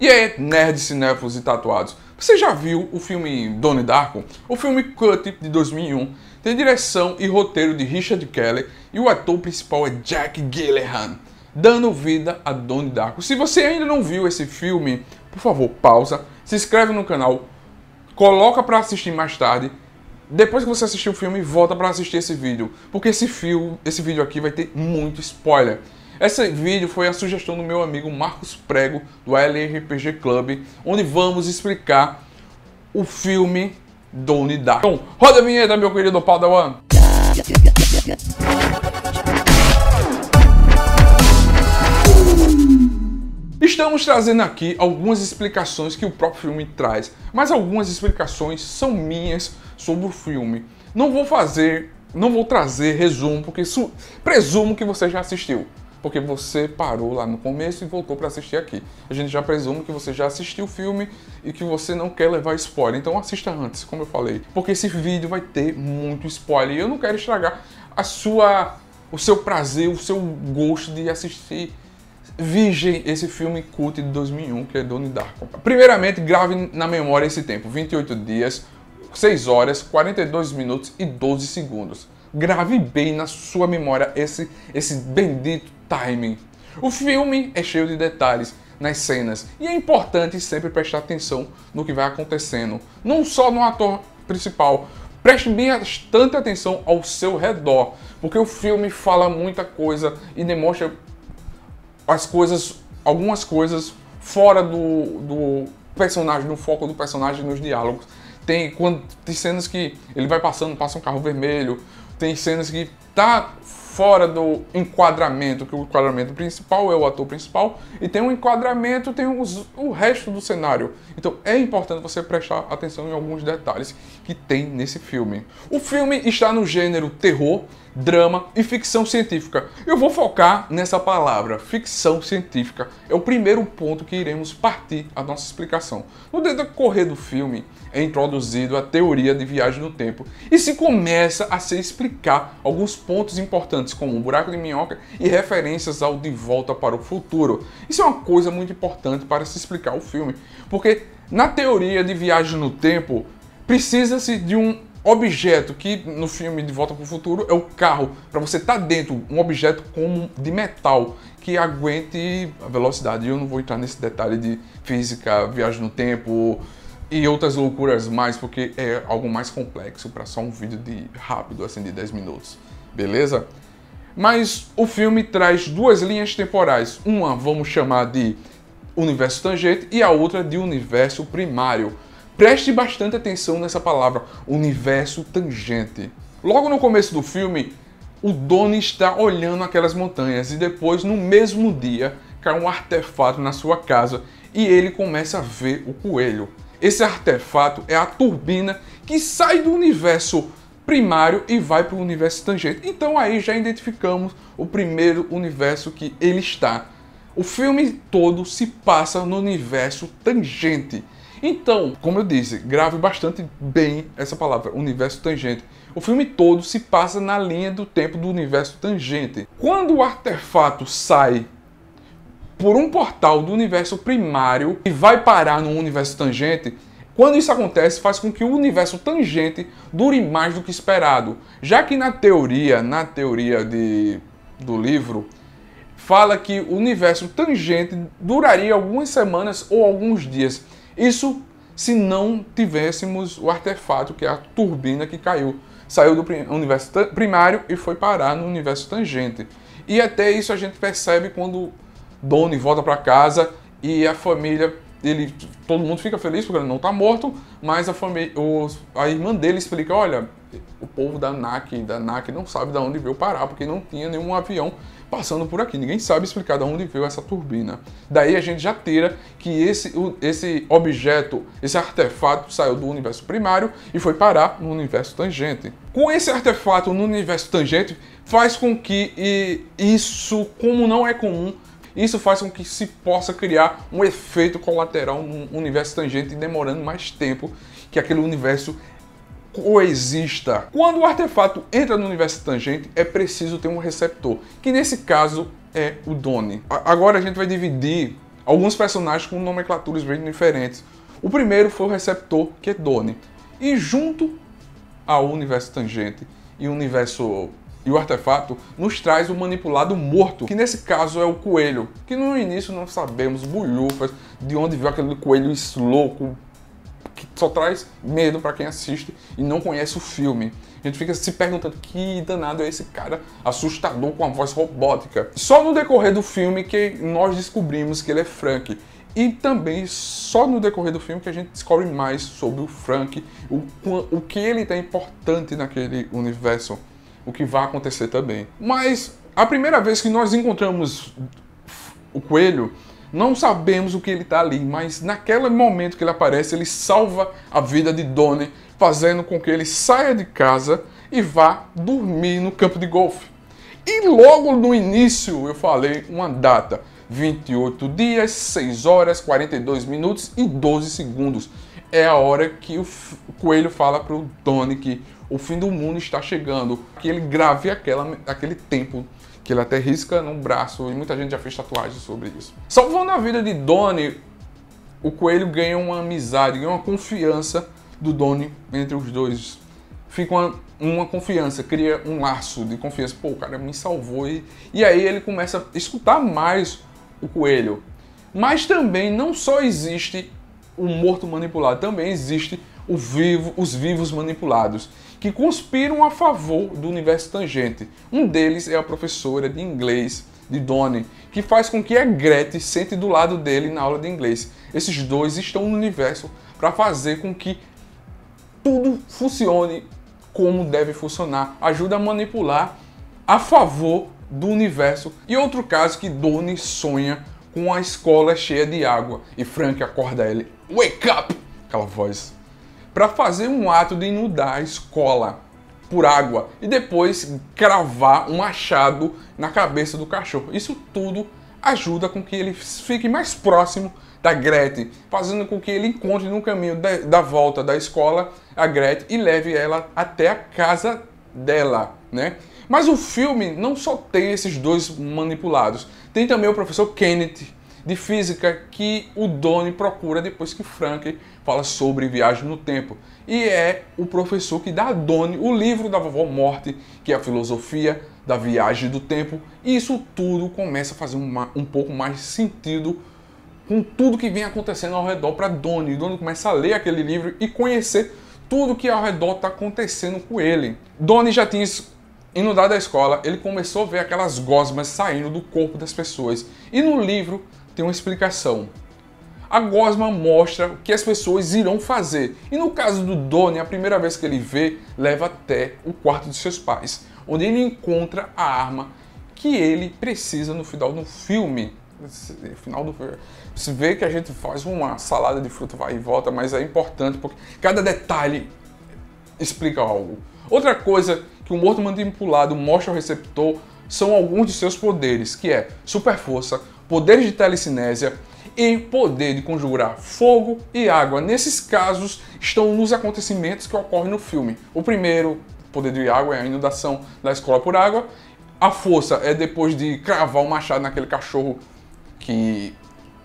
E aí, nerds, cinéfilos e tatuados, você já viu o filme Donnie Darko? O filme Cut de 2001 tem direção e roteiro de Richard Kelly e o ator principal é Jack Gyllenhaal, dando vida a Donnie Darko. Se você ainda não viu esse filme, por favor, pausa, se inscreve no canal, coloca para assistir mais tarde. Depois que você assistir o filme, volta para assistir esse vídeo, porque esse, filme, esse vídeo aqui vai ter muito spoiler. Esse vídeo foi a sugestão do meu amigo Marcos Prego, do LRPG Club, onde vamos explicar o filme Donnie Dark. Então, roda a vinheta, meu querido Padawan! Estamos trazendo aqui algumas explicações que o próprio filme traz, mas algumas explicações são minhas sobre o filme. Não vou fazer, não vou trazer resumo, porque presumo que você já assistiu porque você parou lá no começo e voltou para assistir aqui. A gente já presume que você já assistiu o filme e que você não quer levar spoiler. Então assista antes, como eu falei, porque esse vídeo vai ter muito spoiler e eu não quero estragar a sua o seu prazer, o seu gosto de assistir Virgem, esse filme cult de 2001 que é Donnie Darko. Primeiramente, grave na memória esse tempo, 28 dias, 6 horas, 42 minutos e 12 segundos grave bem na sua memória esse, esse bendito timing. O filme é cheio de detalhes nas cenas e é importante sempre prestar atenção no que vai acontecendo, não só no ator principal. Preste bastante atenção ao seu redor, porque o filme fala muita coisa e demonstra as coisas, algumas coisas fora do, do personagem, no foco do personagem nos diálogos. Tem, quando, tem cenas que ele vai passando, passa um carro vermelho, tem cenas que tá fora do enquadramento, que o enquadramento principal é o ator principal, e tem um enquadramento, tem os, o resto do cenário. Então é importante você prestar atenção em alguns detalhes que tem nesse filme. O filme está no gênero terror, drama e ficção científica. Eu vou focar nessa palavra, ficção científica. É o primeiro ponto que iremos partir a nossa explicação. No decorrer do filme é introduzido a teoria de viagem no tempo e se começa a se explicar alguns pontos importantes como o buraco de minhoca e referências ao De Volta para o Futuro. Isso é uma coisa muito importante para se explicar o filme, porque na teoria de viagem no tempo precisa-se de um objeto que no filme De Volta para o Futuro é o carro. Para você estar tá dentro, um objeto como de metal que aguente a velocidade. Eu não vou entrar nesse detalhe de física, viagem no tempo e outras loucuras mais, porque é algo mais complexo para só um vídeo de rápido, assim, de 10 minutos. Beleza? Mas o filme traz duas linhas temporais. Uma vamos chamar de universo tangente e a outra de universo primário. Preste bastante atenção nessa palavra, universo tangente. Logo no começo do filme, o Donnie está olhando aquelas montanhas e depois, no mesmo dia, cai um artefato na sua casa e ele começa a ver o coelho. Esse artefato é a turbina que sai do universo primário e vai para o universo tangente. Então aí já identificamos o primeiro universo que ele está. O filme todo se passa no universo tangente. Então, como eu disse, grave bastante bem essa palavra, universo tangente. O filme todo se passa na linha do tempo do universo tangente. Quando o artefato sai por um portal do universo primário e vai parar no universo tangente, quando isso acontece, faz com que o universo tangente dure mais do que esperado, já que na teoria, na teoria de, do livro, fala que o universo tangente duraria algumas semanas ou alguns dias. Isso se não tivéssemos o artefato que é a turbina que caiu, saiu do universo primário e foi parar no universo tangente. E até isso a gente percebe quando Donnie volta para casa e a família, ele, todo mundo fica feliz porque ele não está morto, mas a família, os, a irmã dele explica, olha, o povo da NAC, da NAC não sabe de onde veio parar, porque não tinha nenhum avião passando por aqui. Ninguém sabe explicar de onde veio essa turbina. Daí a gente já tira que esse, esse objeto, esse artefato saiu do universo primário e foi parar no universo tangente. Com esse artefato no universo tangente, faz com que isso, como não é comum, isso faz com que se possa criar um efeito colateral no universo tangente, demorando mais tempo que aquele universo coexista. Quando o artefato entra no universo tangente, é preciso ter um receptor, que nesse caso é o Doni. Agora a gente vai dividir alguns personagens com nomenclaturas bem diferentes. O primeiro foi o receptor, que é Doni. E junto ao universo tangente e o universo e o artefato nos traz o manipulado morto, que nesse caso é o coelho, que no início não sabemos bulhufas de onde veio aquele coelho louco, que só traz medo para quem assiste e não conhece o filme. A gente fica se perguntando que danado é esse cara assustador com a voz robótica. Só no decorrer do filme que nós descobrimos que ele é Frank. E também só no decorrer do filme que a gente descobre mais sobre o Frank, o, o que ele tem importante naquele universo, o que vai acontecer também. Mas a primeira vez que nós encontramos o coelho não sabemos o que ele está ali, mas naquele momento que ele aparece, ele salva a vida de Donnie, fazendo com que ele saia de casa e vá dormir no campo de golfe. E logo no início eu falei uma data: 28 dias, 6 horas, 42 minutos e 12 segundos. É a hora que o coelho fala para o Donnie que o fim do mundo está chegando, que ele grave aquela, aquele tempo que ele até risca no braço e muita gente já fez tatuagem sobre isso. Salvando a vida de Donnie, o coelho ganha uma amizade, ganha uma confiança do Donnie entre os dois. Fica uma, uma confiança, cria um laço de confiança. Pô, o cara me salvou. E, e aí ele começa a escutar mais o coelho. Mas também não só existe o morto manipulado, também existe vivo, os vivos manipulados, que conspiram a favor do universo tangente. Um deles é a professora de inglês de Donnie, que faz com que a Gretchen sente do lado dele na aula de inglês. Esses dois estão no universo para fazer com que tudo funcione como deve funcionar. Ajuda a manipular a favor do universo. E outro caso que Donnie sonha com a escola cheia de água e Frank acorda ele. Wake up! Aquela voz para fazer um ato de inundar a escola por água e depois cravar um machado na cabeça do cachorro. Isso tudo ajuda com que ele fique mais próximo da Gretchen, fazendo com que ele encontre no caminho de, da volta da escola a Gretchen e leve ela até a casa dela, né? Mas o filme não só tem esses dois manipulados, tem também o professor Kenneth, de física que o Doni procura depois que Frank fala sobre viagem no tempo. E é o professor que dá a Doni o livro da vovó Morte, que é a filosofia da viagem do tempo. E isso tudo começa a fazer uma, um pouco mais sentido com tudo que vem acontecendo ao redor para Doni. Doni começa a ler aquele livro e conhecer tudo que ao redor está acontecendo com ele. Doni já tinha inundado da escola, ele começou a ver aquelas gosmas saindo do corpo das pessoas. E no livro tem uma explicação. A gosma mostra o que as pessoas irão fazer. E no caso do Donnie, a primeira vez que ele vê, leva até o quarto de seus pais, onde ele encontra a arma que ele precisa no final do filme. No final do filme. Você vê que a gente faz uma salada de fruta vai e volta, mas é importante porque cada detalhe explica algo. Outra coisa que o morto manipulado mostra ao receptor são alguns de seus poderes, que é super força, poderes de telecinésia e poder de conjurar fogo e água. Nesses casos estão nos acontecimentos que ocorrem no filme. O primeiro, poder de água, é a inundação da escola por água. A força é depois de cravar o um machado naquele cachorro que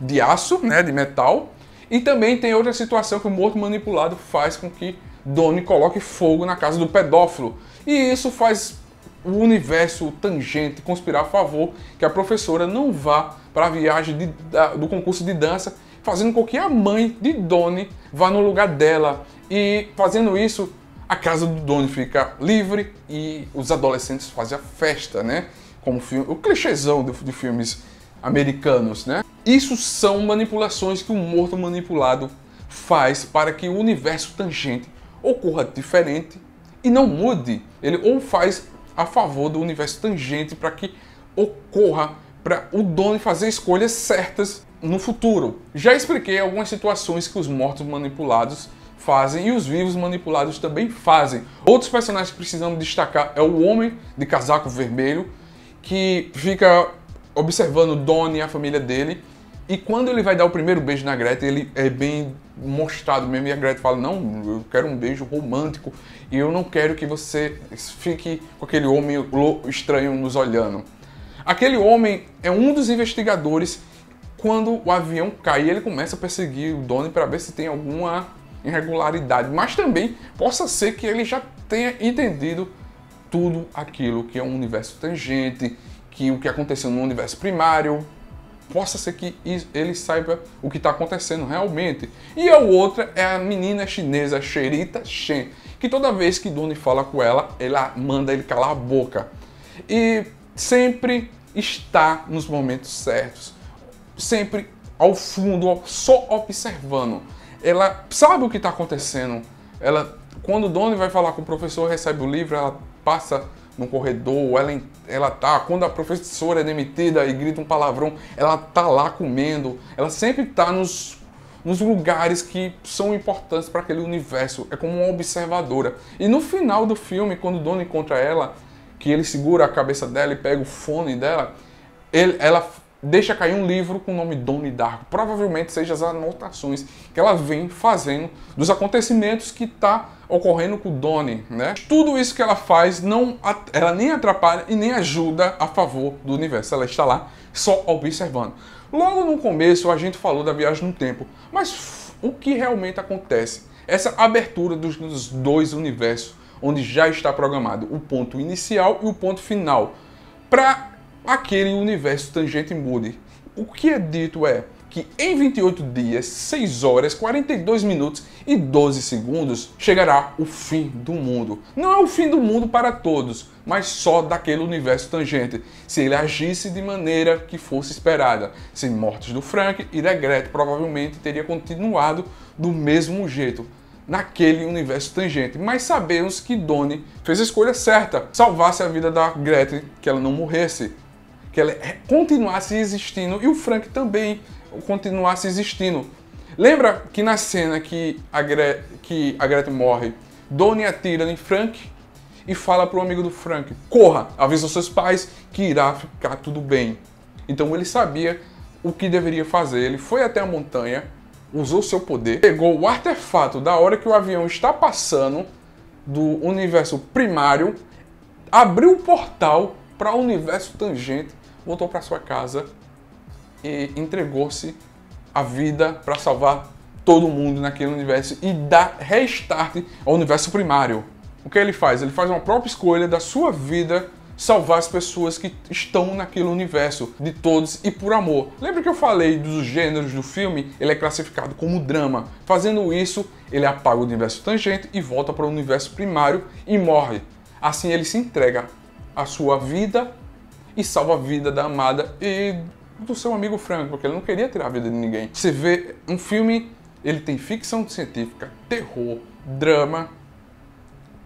de aço, né, de metal. E também tem outra situação que o morto manipulado faz com que Donnie coloque fogo na casa do pedófilo. E isso faz o universo tangente conspirar a favor que a professora não vá para a viagem de, da, do concurso de dança, fazendo com que a mãe de Doni vá no lugar dela. E fazendo isso, a casa do Doni fica livre e os adolescentes fazem a festa, né? Como filme, o clichêzão de, de filmes americanos, né? Isso são manipulações que o morto manipulado faz para que o universo tangente ocorra diferente e não mude. Ele ou faz a favor do universo tangente para que ocorra para o dono fazer escolhas certas no futuro. Já expliquei algumas situações que os mortos manipulados fazem e os vivos manipulados também fazem. Outros personagens que precisamos destacar é o homem de casaco vermelho que fica observando Don e a família dele e quando ele vai dar o primeiro beijo na Greta, ele é bem mostrado mesmo. E a Greta fala: Não, eu quero um beijo romântico e eu não quero que você fique com aquele homem estranho nos olhando. Aquele homem é um dos investigadores. Quando o avião cai, ele começa a perseguir o Donnie para ver se tem alguma irregularidade. Mas também possa ser que ele já tenha entendido tudo aquilo que é um universo tangente, que o que aconteceu no universo primário, possa ser que ele saiba o que está acontecendo realmente. E a outra é a menina chinesa Xerita Shen, que toda vez que Donnie fala com ela, ela manda ele calar a boca. E sempre está nos momentos certos, sempre ao fundo, só observando. Ela sabe o que está acontecendo. Ela, quando Donnie vai falar com o professor, recebe o livro, ela passa no corredor, ela, ela tá, quando a professora é demitida e grita um palavrão, ela tá lá comendo, ela sempre tá nos, nos lugares que são importantes para aquele universo, é como uma observadora. E no final do filme, quando o dono encontra ela, que ele segura a cabeça dela e pega o fone dela, ele, ela deixa cair um livro com o nome Doni Darko. Provavelmente sejam as anotações que ela vem fazendo dos acontecimentos que está ocorrendo com o Doni, né? Tudo isso que ela faz, não, ela nem atrapalha e nem ajuda a favor do universo. Ela está lá só observando. Logo no começo a gente falou da viagem no tempo, mas o que realmente acontece? Essa abertura dos, dos dois universos, onde já está programado o ponto inicial e o ponto final. Para aquele universo tangente mude. O que é dito é que em 28 dias, 6 horas, 42 minutos e 12 segundos chegará o fim do mundo. Não é o fim do mundo para todos, mas só daquele universo tangente, se ele agisse de maneira que fosse esperada. Sem mortes do Frank e da Gretchen, provavelmente teria continuado do mesmo jeito naquele universo tangente. Mas sabemos que Donnie fez a escolha certa, salvasse a vida da Gretchen, que ela não morresse que ela é- continuasse existindo e o Frank também continuasse existindo. Lembra que na cena que a, Gre que a Greta morre, Donnie atira em Frank e fala pro amigo do Frank: corra, avisa seus pais que irá ficar tudo bem. Então ele sabia o que deveria fazer. Ele foi até a montanha, usou seu poder, pegou o artefato da hora que o avião está passando do universo primário, abriu o portal para o universo tangente voltou para sua casa e entregou-se à vida para salvar todo mundo naquele universo e dar restart ao universo primário. O que ele faz? Ele faz uma própria escolha da sua vida salvar as pessoas que estão naquele universo de todos e por amor. Lembra que eu falei dos gêneros do filme? Ele é classificado como drama. Fazendo isso, ele apaga o universo tangente e volta para o universo primário e morre. Assim ele se entrega à sua vida e salva a vida da amada e do seu amigo Frank, porque ele não queria tirar a vida de ninguém. Você vê um filme, ele tem ficção científica, terror, drama,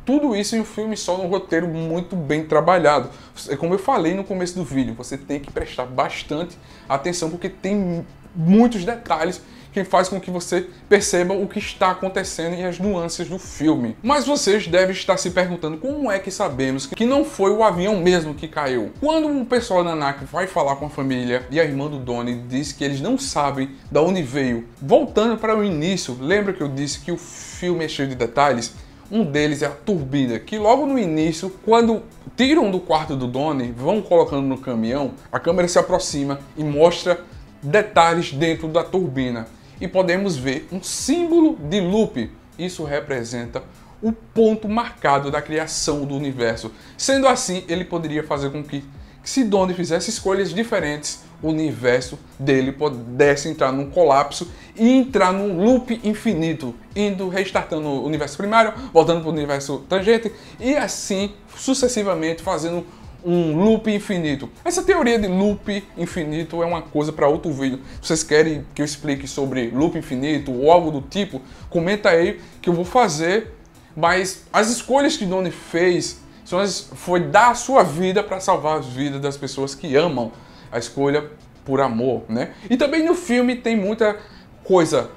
tudo isso em um filme só, num roteiro muito bem trabalhado. É como eu falei no começo do vídeo, você tem que prestar bastante atenção porque tem muitos detalhes que faz com que você perceba o que está acontecendo e as nuances do filme. Mas vocês devem estar se perguntando como é que sabemos que não foi o avião mesmo que caiu. Quando o pessoal da ANAC vai falar com a família e a irmã do Donnie diz que eles não sabem da onde veio. Voltando para o início, lembra que eu disse que o filme é cheio de detalhes? Um deles é a turbina, que logo no início, quando tiram do quarto do Donnie, vão colocando no caminhão, a câmera se aproxima e mostra detalhes dentro da turbina e podemos ver um símbolo de loop. Isso representa o ponto marcado da criação do universo. Sendo assim, ele poderia fazer com que, se Donnie fizesse escolhas diferentes, o universo dele pudesse entrar num colapso e entrar num loop infinito, indo restartando o universo primário, voltando para o universo tangente e assim sucessivamente fazendo um loop infinito. Essa teoria de loop infinito é uma coisa para outro vídeo. Se vocês querem que eu explique sobre loop infinito ou algo do tipo, comenta aí que eu vou fazer. Mas as escolhas que Donnie fez são as, foi dar a sua vida para salvar as vidas das pessoas que amam. A escolha por amor, né? E também no filme tem muita coisa.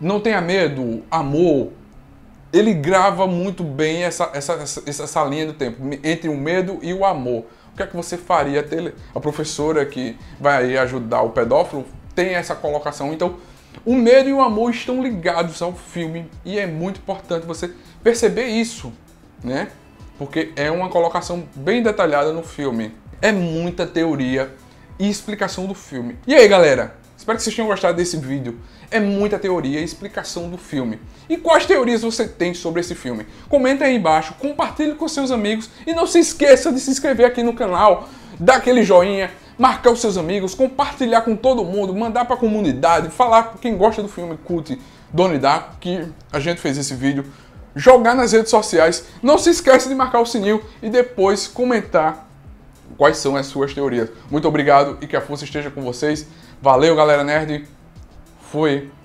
Não tenha medo, amor, ele grava muito bem essa, essa, essa, essa, linha do tempo, entre o medo e o amor. O que é que você faria? a professora que vai ajudar o pedófilo tem essa colocação. Então, o medo e o amor estão ligados ao filme e é muito importante você perceber isso, né? Porque é uma colocação bem detalhada no filme. É muita teoria e explicação do filme. E aí, galera? Espero que vocês tenham gostado desse vídeo. É muita teoria e explicação do filme. E quais teorias você tem sobre esse filme? Comenta aí embaixo, compartilhe com seus amigos e não se esqueça de se inscrever aqui no canal, dar aquele joinha, marcar os seus amigos, compartilhar com todo mundo, mandar para a comunidade, falar com quem gosta do filme cult Donnie Darko que a gente fez esse vídeo, jogar nas redes sociais. Não se esqueça de marcar o sininho e depois comentar quais são as suas teorias. Muito obrigado e que a força esteja com vocês. Valeu, galera nerd. Fui.